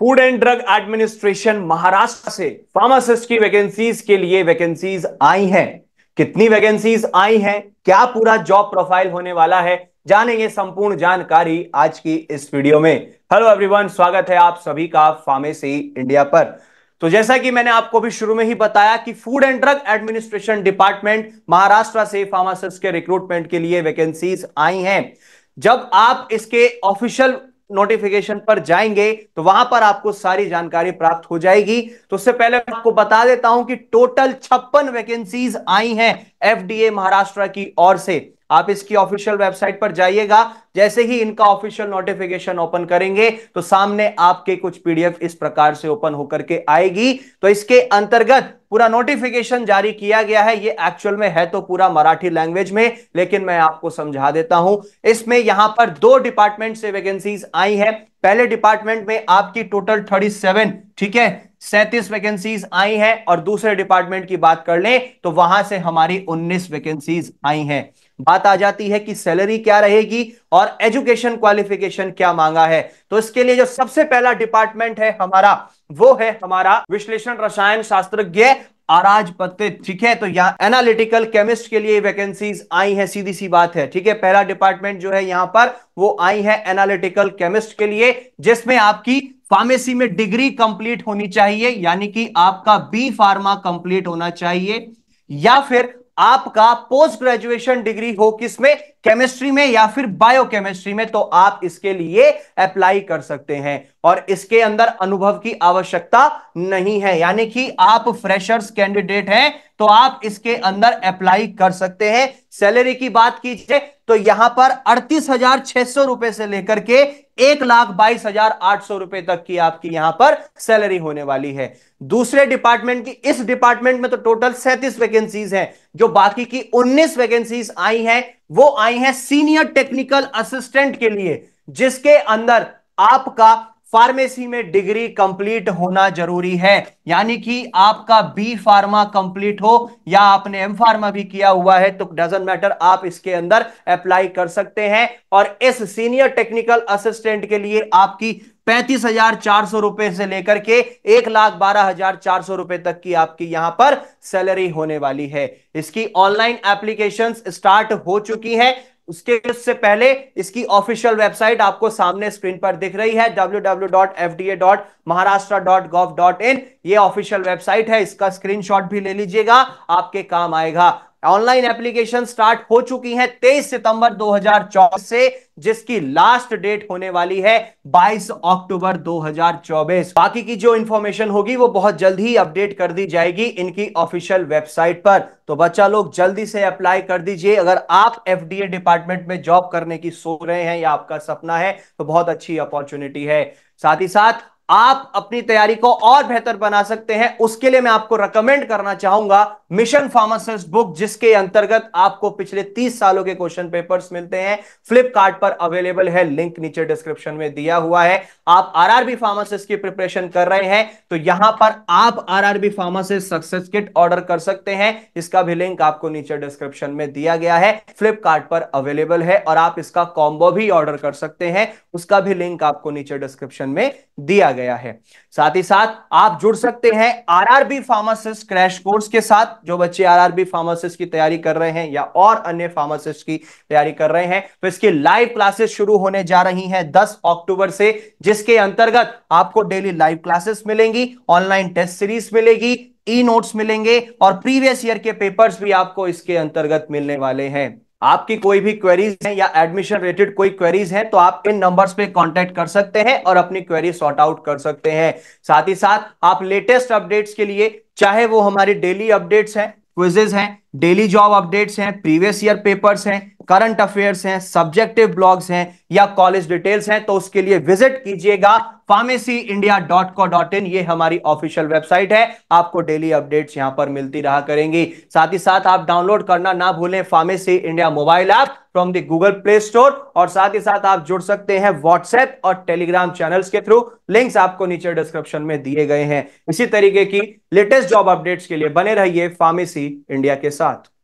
food and drug administration Maharashtra से pharmacist की vacancies के लिए वैकेंसीज आई हैं कितनी वैकेंसीज आई हैं क्या पूरा जॉब प्रोफाइल होने वाला है जानेंगे संपूर्ण जानकारी आज की इस वीडियो में हेलो एवरीवन स्वागत है आप सभी का फार्मेसी इंडिया पर तो जैसा कि मैंने आपको भी शुरू में ही बताया कि food and drug administration department Maharashtra से फार्मासिस्ट के रिक्रूटमेंट के लिए वैकेंसीज आई हैं जब आप इसके ऑफिशियल नोटिफिकेशन पर जाएंगे तो वहां पर आपको सारी जानकारी प्राप्त हो जाएगी तो उससे पहले आपको बता देता हूं कि टोटल छप्पन वैकेंसीज आई हैं एफडीए महाराष्ट्र की ओर से आप इसकी ऑफिशियल वेबसाइट पर जाइएगा जैसे ही इनका ऑफिशियल नोटिफिकेशन ओपन करेंगे तो सामने आपके कुछ पीडीएफ इस प्रकार से ओपन होकर के आएगी तो इसके अंतर्गत पूरा नोटिफिकेशन जारी किया गया है ये एक्चुअल में है तो पूरा मराठी लैंग्वेज में लेकिन मैं आपको समझा देता हूं इसमें यहां पर दो डिपार्टमेंट से वैकेंसीज आई है पहले डिपार्टमेंट में आपकी टोटल थर्टी सेवन ठीक है सैंतीस वैकेंसीज आई हैं और दूसरे डिपार्टमेंट की बात कर लें तो वहां से हमारी उन्नीस वैकेंसीज आई हैं बात आ जाती है कि सैलरी क्या रहेगी और एजुकेशन क्वालिफिकेशन क्या मांगा है तो इसके लिए जो सबसे पहला डिपार्टमेंट है हमारा वो है हमारा विश्लेषण रसायन शास्त्रज्ञ आराज ठीक है तो यहाँ एनालिटिकल केमिस्ट के लिए वैकेंसीज आई हैं सीधी सी बात है ठीक है पहला डिपार्टमेंट जो है यहाँ पर वो आई है एनालिटिकल केमिस्ट के लिए जिसमें आपकी फार्मेसी में डिग्री कंप्लीट होनी चाहिए यानी कि आपका बी फार्मा कंप्लीट होना चाहिए या फिर आपका पोस्ट ग्रेजुएशन डिग्री हो किसमें केमिस्ट्री में या फिर बायोकेमिस्ट्री में तो आप इसके लिए अप्लाई कर सकते हैं और इसके अंदर अनुभव की आवश्यकता नहीं है यानी कि आप फ्रेशर्स कैंडिडेट हैं तो आप इसके अंदर अप्लाई कर सकते हैं सैलरी की बात कीजिए तो यहां पर अड़तीस हजार छह सौ रुपए से लेकर के एक लाख बाईस हजार आठ सौ रुपए तक की आपकी यहां पर सैलरी होने वाली है दूसरे डिपार्टमेंट की इस डिपार्टमेंट में तो टोटल सैंतीस वैकेंसीज हैं जो बाकी की उन्नीस वैकेंसीज आई हैं वो आई हैं सीनियर टेक्निकल असिस्टेंट के लिए जिसके अंदर आपका फार्मेसी में डिग्री कंप्लीट होना जरूरी है यानी कि आपका बी फार्मा कंप्लीट हो या आपने एम फार्मा भी किया हुआ है तो डजेंट मैटर आप इसके अंदर अप्लाई कर सकते हैं और इस सीनियर टेक्निकल असिस्टेंट के लिए आपकी पैंतीस हजार चार सौ रुपए से लेकर के एक लाख बारह हजार चार सौ रुपए तक की आपकी यहां पर सैलरी होने वाली है इसकी ऑनलाइन एप्लीकेशन स्टार्ट हो चुकी है उसके उससे पहले इसकी ऑफिशियल वेबसाइट आपको सामने स्क्रीन पर दिख रही है www.fda.maharashtra.gov.in ये ऑफिशियल वेबसाइट है इसका स्क्रीनशॉट भी ले लीजिएगा आपके काम आएगा ऑनलाइन एप्लीकेशन स्टार्ट हो चुकी हैं 23 सितंबर 2024 से जिसकी लास्ट डेट होने वाली है 22 अक्टूबर 2024 बाकी की जो इंफॉर्मेशन होगी वो बहुत जल्द ही अपडेट कर दी जाएगी इनकी ऑफिशियल वेबसाइट पर तो बच्चा लोग जल्दी से अप्लाई कर दीजिए अगर आप एफडीए डिपार्टमेंट में जॉब करने की सोच रहे हैं या आपका सपना है तो बहुत अच्छी अपॉर्चुनिटी है साथ ही साथ आप अपनी तैयारी को और बेहतर बना सकते हैं उसके लिए मैं आपको रेकमेंड करना चाहूंगा मिशन फार्मासिस्ट बुक जिसके अंतर्गत आपको पिछले 30 सालों के क्वेश्चन पेपर्स मिलते हैं फ्लिपकार्ट पर अवेलेबल है लिंक नीचे डिस्क्रिप्शन में दिया हुआ है आप आरआरबी फार्मासिस्ट की प्रिपरेशन कर रहे हैं तो यहां पर आप RRB pharmacist success kit order कर सकते हैं इसका भी लिंक आपको नीचे डिस्क्रिप्शन में दिया गया है फ्लिपकार्ट पर अवेलेबल है और आप इसका कॉम्बो भी ऑर्डर कर सकते हैं उसका भी लिंक आपको नीचे डिस्क्रिप्शन में दिया गया गया है साथ ही साथ आप जुड़ सकते हैं आरआरबी फार्मासिस्ट क्रैश कोर्स के साथ जो बच्चे आरआरबी फार्मासिस्ट की तैयारी कर रहे हैं या और अन्य फार्मासिस्ट की तैयारी कर रहे हैं तो इसकी लाइव क्लासेस शुरू होने जा रही हैं 10 अक्टूबर से जिसके अंतर्गत आपको डेली लाइव क्लासेस मिलेंगी ऑनलाइन टेस्ट सीरीज मिलेगी ई नोट्स मिलेंगे और प्रीवियस ईयर के पेपर्स भी आपको इसके अंतर्गत मिलने वाले हैं आपकी कोई भी क्वेरीज हैं या एडमिशन रिलेटेड कोई क्वेरीज हैं तो आप इन नंबर्स पे कांटेक्ट कर सकते हैं और अपनी क्वेरी सॉर्ट आउट कर सकते हैं साथ ही साथ आप लेटेस्ट अपडेट्स के लिए चाहे वो हमारे डेली अपडेट्स हैं क्विजेज हैं डेली जॉब अपडेट्स हैं प्रीवियस ईयर पेपर्स हैं करंट अफेयर्स हैं सब्जेक्टिव ब्लॉग्स हैं या कॉलेज डिटेल्स हैं तो उसके लिए विजिट कीजिएगा pharmacy India dot dot in ये हमारी ऑफिशियल वेबसाइट है आपको डेली अपडेट्स यहां पर मिलती रहा करेंगी साथ ही साथ आप डाउनलोड करना ना भूलें pharmacy India mobile app from the Google Play Store और साथ ही साथ आप जुड़ सकते हैं व्हाट्सएप और टेलीग्राम चैनल्स के थ्रू लिंक्स आपको नीचे डिस्क्रिप्शन में दिए गए हैं इसी तरीके की लेटेस्ट जॉब अपडेट्स के लिए बने रहिए फार्मेसी इंडिया के साथ